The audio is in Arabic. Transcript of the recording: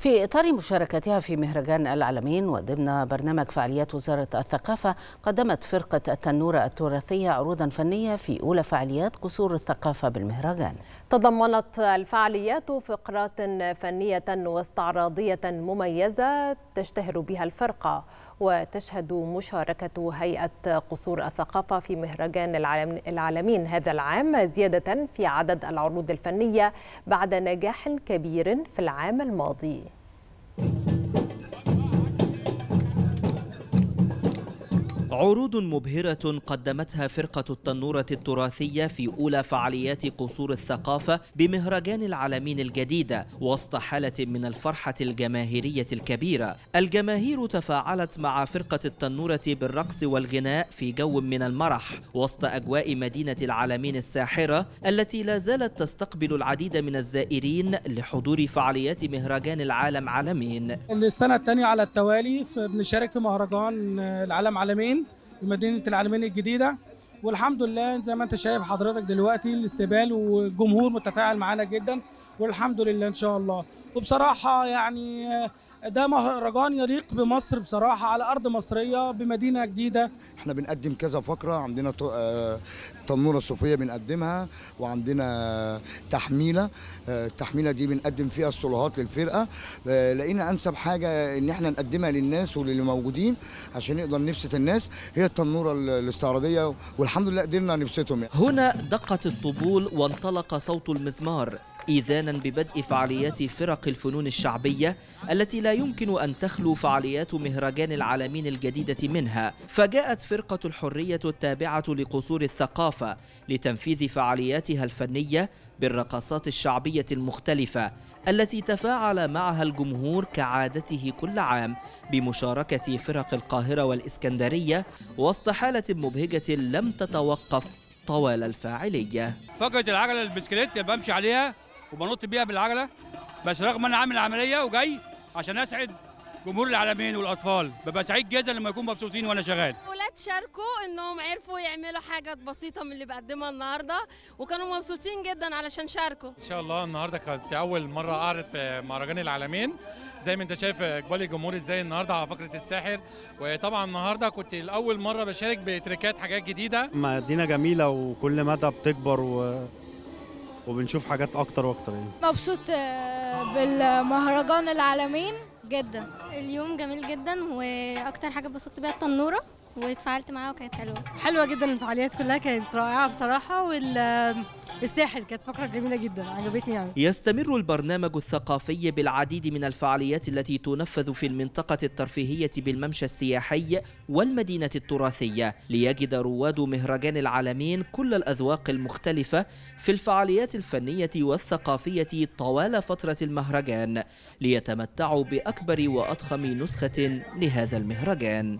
في إطار مشاركتها في مهرجان العالمين وضمن برنامج فعاليات وزارة الثقافة قدمت فرقة التنورة التراثية عروضا فنية في أولى فعاليات قصور الثقافة بالمهرجان تضمنت الفعاليات فقرات فنية واستعراضية مميزة تشتهر بها الفرقة وتشهد مشاركة هيئة قصور الثقافة في مهرجان العالمين هذا العام زيادة في عدد العروض الفنية بعد نجاح كبير في العام الماضي عروض مبهرة قدمتها فرقة التنورة التراثية في أولى فعاليات قصور الثقافة بمهرجان العالمين الجديدة وسط حالة من الفرحة الجماهيرية الكبيرة الجماهير تفاعلت مع فرقة التنورة بالرقص والغناء في جو من المرح وسط أجواء مدينة العالمين الساحرة التي لا زالت تستقبل العديد من الزائرين لحضور فعاليات مهرجان العالم عالمين السنة الثانية على التوالي بنشارك في مهرجان العالم عالمين بمدينه العالمين الجديده والحمد لله زي ما انت شايف حضرتك دلوقتي الاستقبال والجمهور متفاعل معانا جدا والحمد لله ان شاء الله وبصراحه يعني ده مهرجان يليق بمصر بصراحه على ارض مصريه بمدينه جديده احنا بنقدم كذا فقره عندنا آه، تنوره صوفيه بنقدمها وعندنا تحميله آه، التحميله دي بنقدم فيها الصلوهات للفرقه آه، لقينا انسب حاجه ان احنا نقدمها للناس وللي موجودين عشان نقدر نبسط الناس هي التنوره الاستعراضيه والحمد لله قدرنا نبسطهم يعني. هنا دقت الطبول وانطلق صوت المزمار إيذانا ببدء فعاليات فرق الفنون الشعبية التي لا يمكن أن تخلو فعاليات مهرجان العالمين الجديدة منها فجاءت فرقة الحرية التابعة لقصور الثقافة لتنفيذ فعالياتها الفنية بالرقصات الشعبية المختلفة التي تفاعل معها الجمهور كعادته كل عام بمشاركة فرق القاهرة والإسكندرية وسط حالة مبهجة لم تتوقف طوال الفاعلية فقرة العجلة البسكليت بمشي عليها وبنط بيها بالعجله بس رغم انا عامل عمليه وجاي عشان اسعد جمهور العالمين والاطفال ببقى سعيد جدا لما يكون مبسوطين وانا شغال الاولاد شاركوا انهم عرفوا يعملوا حاجات بسيطه من اللي بقدمها النهارده وكانوا مبسوطين جدا علشان شاركوا ان شاء الله النهارده كانت اول مره اعرض في مهرجان العالمين زي ما انت شايف اقبال الجمهور ازاي النهارده على فقره الساحر وطبعا النهارده كنت لاول مره بشارك بتريكات حاجات جديده مدينه جميله وكل مدى بتكبر و وبنشوف حاجات اكتر واكتر يعني مبسوط آه، بالمهرجان العالمين جدا اليوم جميل جدا واكتر حاجه اتبسطت بيها التنوره واتفاعلت معاها وكانت حلوه حلوه جدا الفعاليات كلها كانت رائعه بصراحه وال الساحل كانت فقرة جميلة جدا عجبتني يعني يستمر البرنامج الثقافي بالعديد من الفعاليات التي تنفذ في المنطقة الترفيهية بالممشى السياحي والمدينة التراثية ليجد رواد مهرجان العالمين كل الأذواق المختلفة في الفعاليات الفنية والثقافية طوال فترة المهرجان ليتمتعوا بأكبر وأضخم نسخة لهذا المهرجان